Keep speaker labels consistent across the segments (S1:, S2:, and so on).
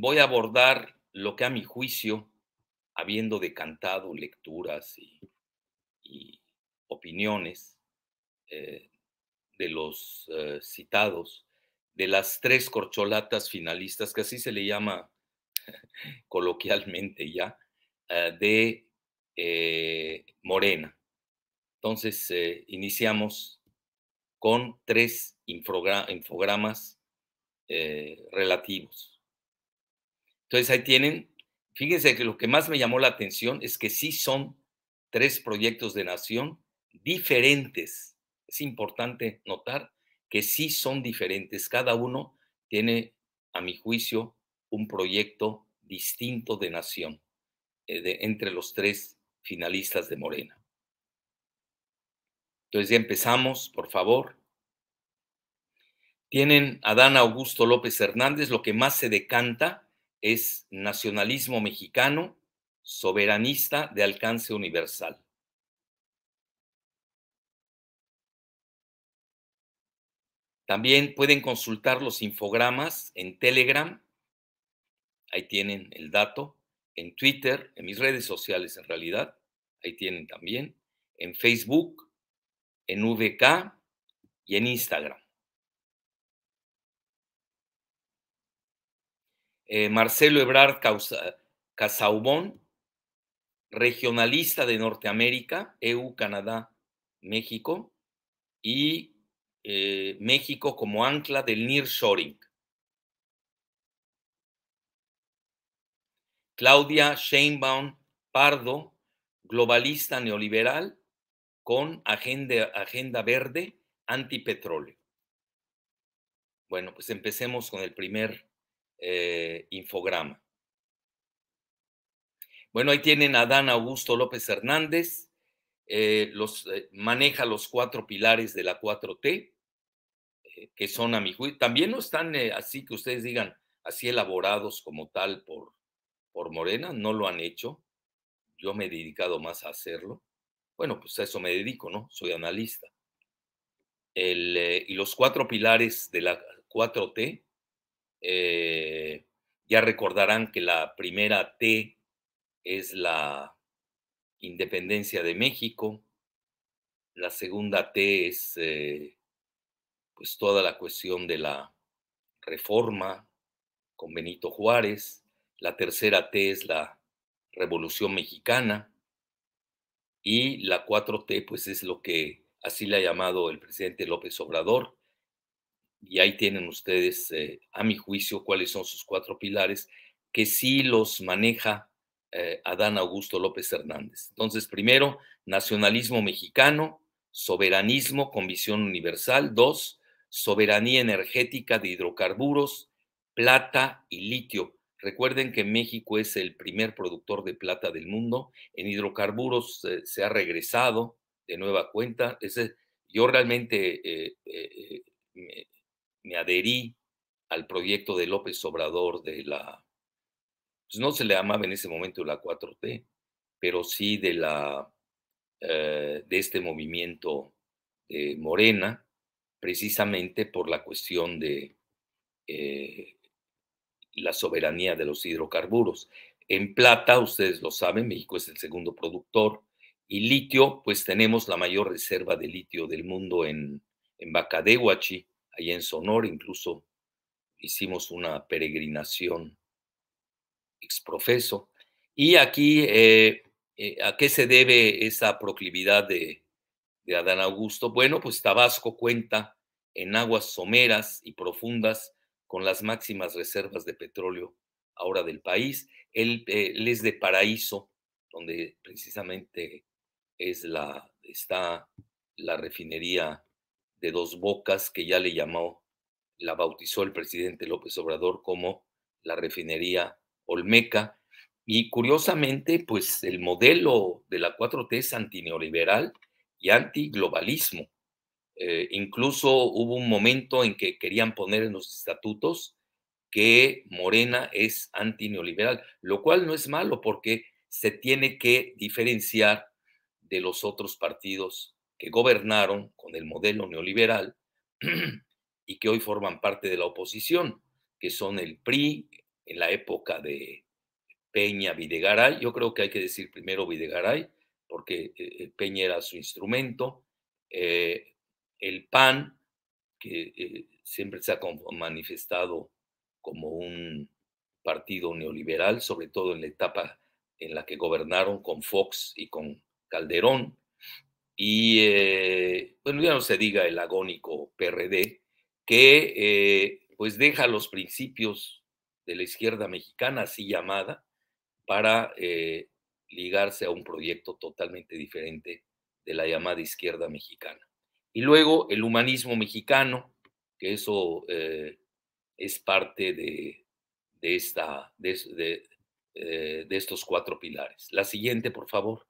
S1: voy a abordar lo que a mi juicio, habiendo decantado lecturas y, opiniones eh, de los eh, citados, de las tres corcholatas finalistas, que así se le llama coloquialmente ya, eh, de Morena. Entonces, iniciamos con tres infogramas relativos entonces ahí tienen, fíjense que lo que más me llamó la atención es que sí son tres proyectos de nación diferentes. Es importante notar que sí son diferentes. Cada uno tiene, a mi juicio, un proyecto distinto de nación eh, entre los tres finalistas de Morena. Entonces ya empezamos, por favor. Tienen a Dan Augusto López Hernández, lo que más se decanta es nacionalismo mexicano, soberanista de alcance universal. También pueden consultar los infogramas en Telegram, ahí tienen el dato, en Twitter, en mis redes sociales en realidad, ahí tienen también, en Facebook, en VK y en Instagram. Eh, Marcelo Ebrard Casaubón, regionalista de Norteamérica, EU, Canadá, México, y eh, México como ancla del nearshoring. Claudia Sheinbaum Pardo, globalista neoliberal con agenda, agenda verde antipetróleo. Bueno, pues empecemos con el primer eh, infograma. Bueno, ahí tienen a Dan Augusto López Hernández, eh, los, eh, maneja los cuatro pilares de la 4T, que son a mi juicio, también no están así que ustedes digan, así elaborados como tal por, por Morena, no lo han hecho, yo me he dedicado más a hacerlo, bueno, pues a eso me dedico, ¿no? Soy analista. y los cuatro pilares de la 4T eh, ya recordarán que la primera T es la independencia de México, la segunda T es eh, pues toda la cuestión de la reforma con Benito Juárez, la tercera T es la Revolución Mexicana y la 4T pues es lo que así le ha llamado el presidente López Obrador, y ahí tienen ustedes, eh, a mi juicio, cuáles son sus cuatro pilares, que sí los maneja eh, Adán Augusto López Hernández. Entonces, primero, nacionalismo mexicano, soberanismo con visión universal. Dos, soberanía energética de hidrocarburos, plata y litio. Recuerden que México es el primer productor de plata del mundo. En hidrocarburos eh, se ha regresado de nueva cuenta. Ese, yo realmente me adherí al proyecto de López Obrador de la, pues no se le llamaba en ese momento la 4T, pero sí de la, eh, de este movimiento Morena, precisamente por la cuestión de eh, la soberanía de los hidrocarburos. En plata, ustedes lo saben, México es el segundo productor, y litio, pues tenemos la mayor reserva de litio del mundo en, en Bacadehuachi, allí en Sonora, incluso hicimos una peregrinación exprofeso. Y aquí, eh, eh, ¿a qué se debe esa proclividad de, Adán Augusto? Bueno, pues Tabasco cuenta en aguas someras y profundas con las máximas reservas de petróleo ahora del país. Él, eh, es de Paraíso, donde precisamente es la, está la refinería de dos bocas que ya le llamó, la bautizó el presidente López Obrador como la refinería Olmeca. Y curiosamente, pues el modelo de la 4T es antineoliberal y antiglobalismo. Eh, incluso hubo un momento en que querían poner en los estatutos que Morena es antineoliberal, lo cual no es malo porque se tiene que diferenciar de los otros partidos que gobernaron con el modelo neoliberal y que hoy forman parte de la oposición, que son el PRI en la época de Peña Videgaray. Yo creo que hay que decir primero Videgaray, porque eh, eh, Peña era su instrumento. Eh, el PAN, que siempre se ha manifestado como un partido neoliberal, sobre todo en la etapa en la que gobernaron con Fox y con Calderón, y, bueno, eh, pues, ya no se diga el agónico PRD, que eh, pues deja los principios de la izquierda mexicana, así llamada, para eh, ligarse a un proyecto totalmente diferente de la llamada izquierda mexicana. Y luego el humanismo mexicano, que eso es parte de, esta, de estos cuatro pilares. La siguiente, por favor.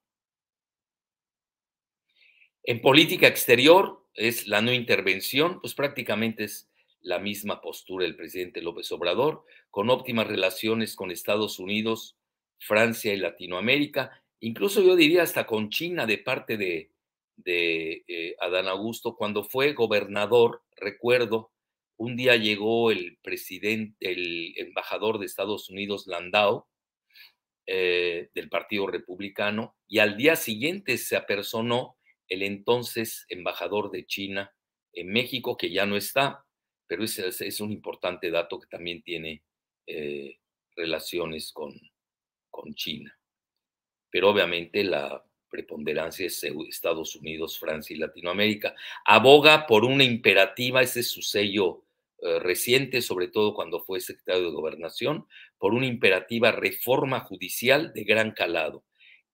S1: En política exterior es la no intervención, pues prácticamente es la misma postura del presidente López Obrador, con óptimas relaciones con Estados Unidos, Francia y Latinoamérica, incluso yo diría hasta con China de parte de, de eh, Adán Augusto, cuando fue gobernador, recuerdo, un día llegó el presidente, el embajador de Estados Unidos, Landau, eh, del Partido Republicano, y al día siguiente se apersonó el entonces embajador de China en México, que ya no está, pero ese es un importante dato que también tiene eh, relaciones con, con China. Pero obviamente la preponderancia es Estados Unidos, Francia y Latinoamérica. Aboga por una imperativa, ese es su sello eh, reciente, sobre todo cuando fue secretario de Gobernación, por una imperativa reforma judicial de gran calado.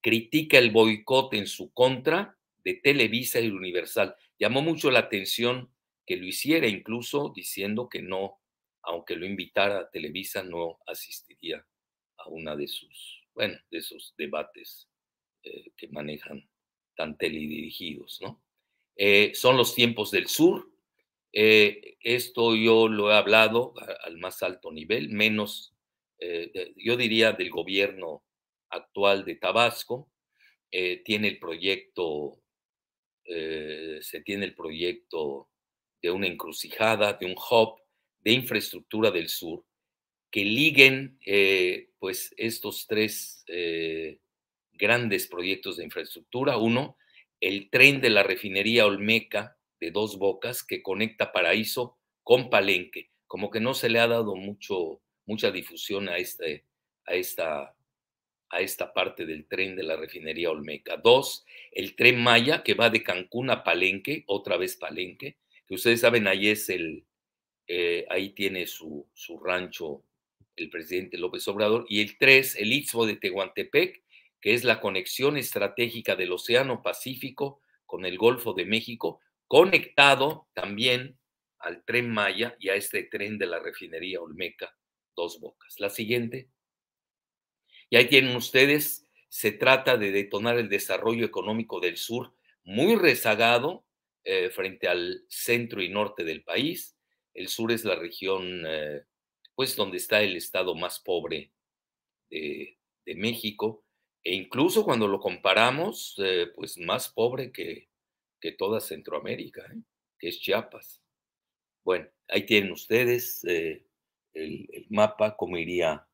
S1: Critica el boicot en su contra de Televisa y Universal. Llamó mucho la atención que lo hiciera, incluso diciendo que no, aunque lo invitara a Televisa, no asistiría a una de sus, bueno, de esos debates eh, que manejan tan teledirigidos, ¿no? Eh, son los tiempos del sur. Eh, esto yo lo he hablado al más alto nivel, menos, yo diría, del gobierno actual de Tabasco. tiene el proyecto eh, se tiene el proyecto de una encrucijada, de un hub de infraestructura del sur, que liguen eh, pues estos tres eh, grandes proyectos de infraestructura. Uno, el tren de la refinería Olmeca de dos bocas que conecta Paraíso con Palenque. Como que no se le ha dado mucho, mucha difusión a, este, a esta a esta parte del tren de la refinería Olmeca. Dos, el tren Maya que va de Cancún a Palenque, otra vez Palenque, que ustedes saben, ahí es el, eh, ahí tiene su, su, rancho el presidente López Obrador. Y el tres, el Istmo de Tehuantepec, que es la conexión estratégica del Océano Pacífico con el Golfo de México, conectado también al tren Maya y a este tren de la refinería Olmeca, dos bocas. La siguiente. Y ahí tienen ustedes, se trata de detonar el desarrollo económico del sur, muy rezagado eh, frente al centro y norte del país. El sur es la región, eh, pues, donde está el estado más pobre de, México, e incluso cuando lo comparamos, eh, pues, más pobre que, que toda Centroamérica, que es Chiapas. Bueno, ahí tienen ustedes el, mapa, como iría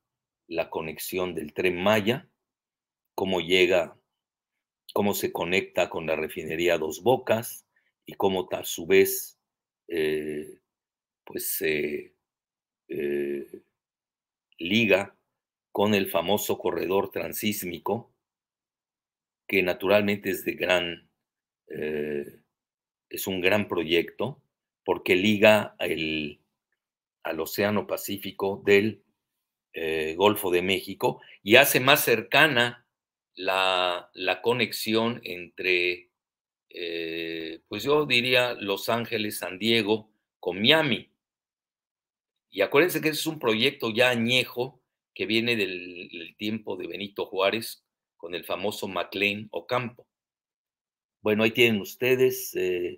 S1: la conexión del tren Maya, cómo llega, cómo se conecta con la refinería Dos Bocas y cómo a su vez eh, pues se eh, eh, liga con el famoso corredor transísmico, que naturalmente es de gran, es un gran proyecto, porque liga al Océano Pacífico del eh, Golfo de México y hace más cercana la, conexión entre, eh, pues yo diría, Los Ángeles, San Diego con Miami. Y acuérdense que es un proyecto ya añejo que viene del, tiempo de Benito Juárez con el famoso MacLean Ocampo. Bueno, ahí tienen ustedes, es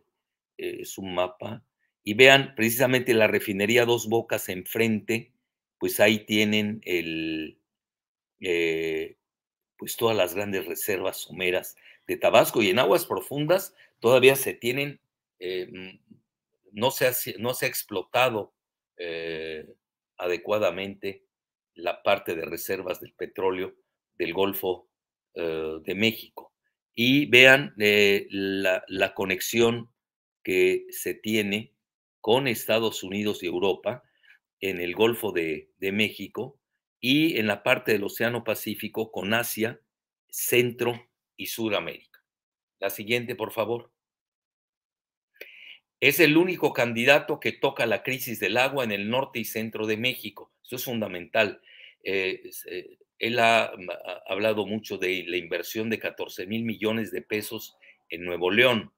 S1: eh, un mapa. Y vean precisamente la refinería Dos Bocas enfrente pues ahí tienen el, eh, pues todas las grandes reservas someras de Tabasco y en aguas profundas todavía se tienen, eh, mm, no, se ha, explotado eh, adecuadamente la parte de reservas del petróleo del Golfo de México. Y vean la conexión que se tiene con Estados Unidos y Europa, en el Golfo de, México y en la parte del Océano Pacífico con Asia, Centro y Sudamérica. La siguiente, por favor. Es el único candidato que toca la crisis del agua en el norte y centro de México. Eso es fundamental. Eh, eh, él mm, ha, hablado mucho de la inversión de 14 mil millones de pesos en Nuevo León.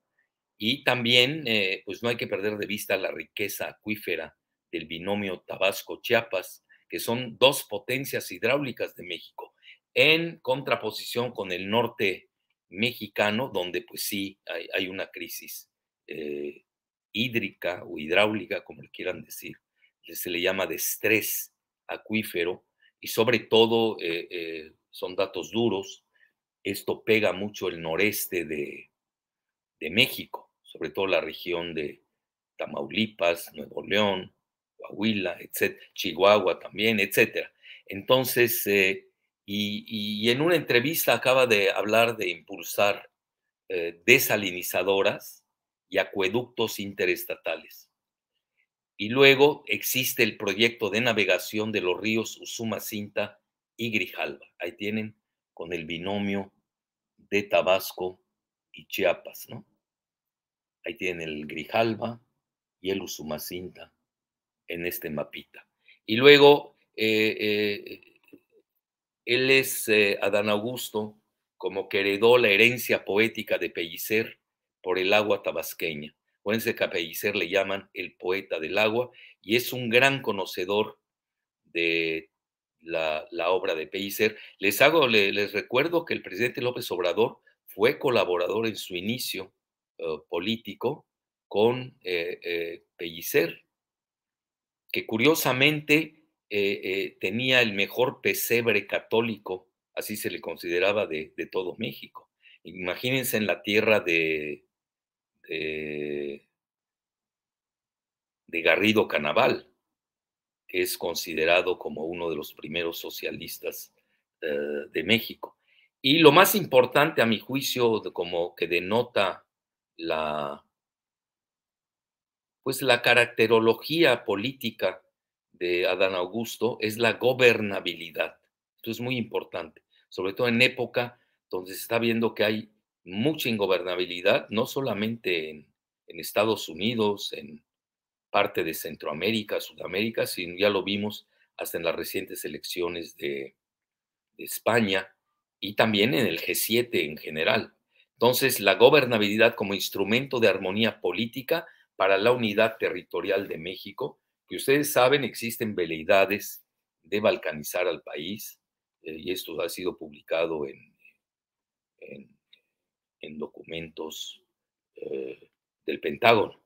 S1: Y también, eh, pues no hay que perder de vista la riqueza acuífera del binomio Tabasco-Chiapas, que son dos potencias hidráulicas de México, en contraposición con el norte mexicano, donde pues sí hay, una crisis eh, hídrica o hidráulica, como le quieran decir, se le llama de estrés acuífero y sobre todo, eh, eh, son datos duros, esto pega mucho el noreste de, de México, sobre todo la región de Tamaulipas, Nuevo León, Huila, etcétera, Chihuahua también, etcétera, Entonces, eh, y, en una entrevista acaba de hablar de impulsar eh, desalinizadoras y acueductos interestatales. Y luego existe el proyecto de navegación de los ríos Usumacinta y Grijalva. Ahí tienen con el binomio de Tabasco y Chiapas, ¿no? Ahí tienen el Grijalva y el Usumacinta en este mapita. Y luego, eh, eh, él es eh, Adán Augusto, como que heredó la herencia poética de Pellicer por el agua tabasqueña. Acuérdense que a Pellicer le llaman el poeta del agua y es un gran conocedor de la, obra de Pellicer. Les, hago, les, recuerdo que el presidente López Obrador fue colaborador en su inicio político con Pellicer que curiosamente eh, eh, tenía el mejor pesebre católico, así se le consideraba de, todo México. Imagínense en la tierra de, de, Garrido Canaval, que es considerado como uno de los primeros socialistas eh, de México. Y lo más importante a mi juicio, como que denota la, pues la caracterología política de Adán Augusto es la gobernabilidad. Esto es muy importante, sobre todo en época donde se está viendo que hay mucha ingobernabilidad, no solamente en, Estados Unidos, en parte de Centroamérica, Sudamérica, sino ya lo vimos hasta en las recientes elecciones de España y también en el G7 en general. Entonces, la gobernabilidad como instrumento de armonía política para la unidad territorial de México, que ustedes saben existen veleidades de balcanizar al país, eh, y esto ha sido publicado en, en, documentos eh, del Pentágono.